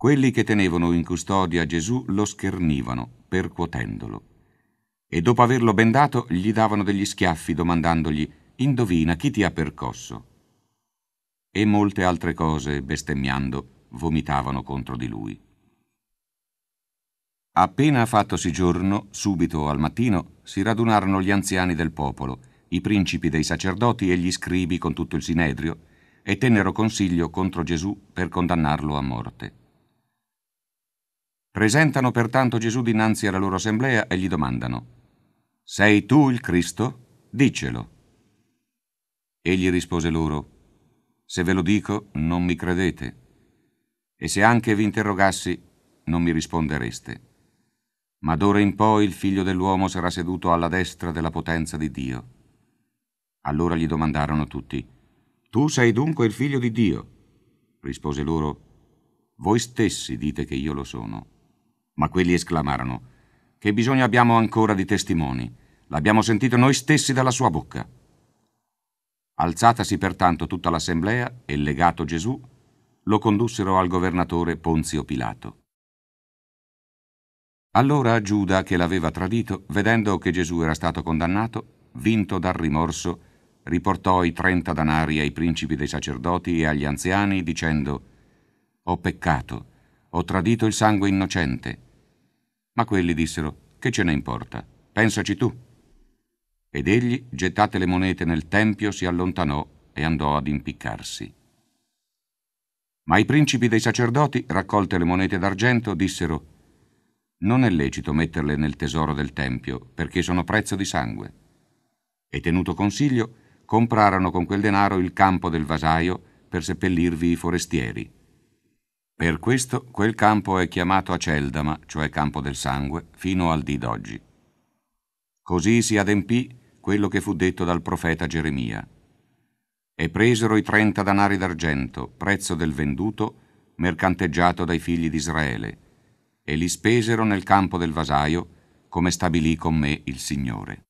Quelli che tenevano in custodia Gesù lo schernivano, percuotendolo. E dopo averlo bendato gli davano degli schiaffi domandandogli Indovina chi ti ha percosso? E molte altre cose, bestemmiando, vomitavano contro di lui. Appena fattosi giorno, subito al mattino, si radunarono gli anziani del popolo, i principi dei sacerdoti e gli scribi con tutto il sinedrio, e tennero consiglio contro Gesù per condannarlo a morte. Presentano pertanto Gesù dinanzi alla loro assemblea e gli domandano, Sei tu il Cristo? Diccelo. Egli rispose loro, Se ve lo dico, non mi credete, e se anche vi interrogassi, non mi rispondereste. Ma d'ora in poi il figlio dell'uomo sarà seduto alla destra della potenza di Dio. Allora gli domandarono tutti, Tu sei dunque il figlio di Dio? Rispose loro, Voi stessi dite che io lo sono. Ma quelli esclamarono, che bisogno abbiamo ancora di testimoni? L'abbiamo sentito noi stessi dalla sua bocca. Alzatasi pertanto tutta l'assemblea e legato Gesù, lo condussero al governatore Ponzio Pilato. Allora Giuda, che l'aveva tradito, vedendo che Gesù era stato condannato, vinto dal rimorso, riportò i trenta danari ai principi dei sacerdoti e agli anziani, dicendo, Ho peccato, ho tradito il sangue innocente ma quelli dissero, che ce ne importa? Pensaci tu. Ed egli, gettate le monete nel tempio, si allontanò e andò ad impiccarsi. Ma i principi dei sacerdoti, raccolte le monete d'argento, dissero, non è lecito metterle nel tesoro del tempio, perché sono prezzo di sangue. E tenuto consiglio, comprarono con quel denaro il campo del vasaio per seppellirvi i forestieri per questo quel campo è chiamato Aceldama, cioè campo del sangue, fino al dì d'oggi. Così si adempì quello che fu detto dal profeta Geremia. E presero i trenta danari d'argento, prezzo del venduto, mercanteggiato dai figli di Israele, e li spesero nel campo del vasaio, come stabilì con me il Signore.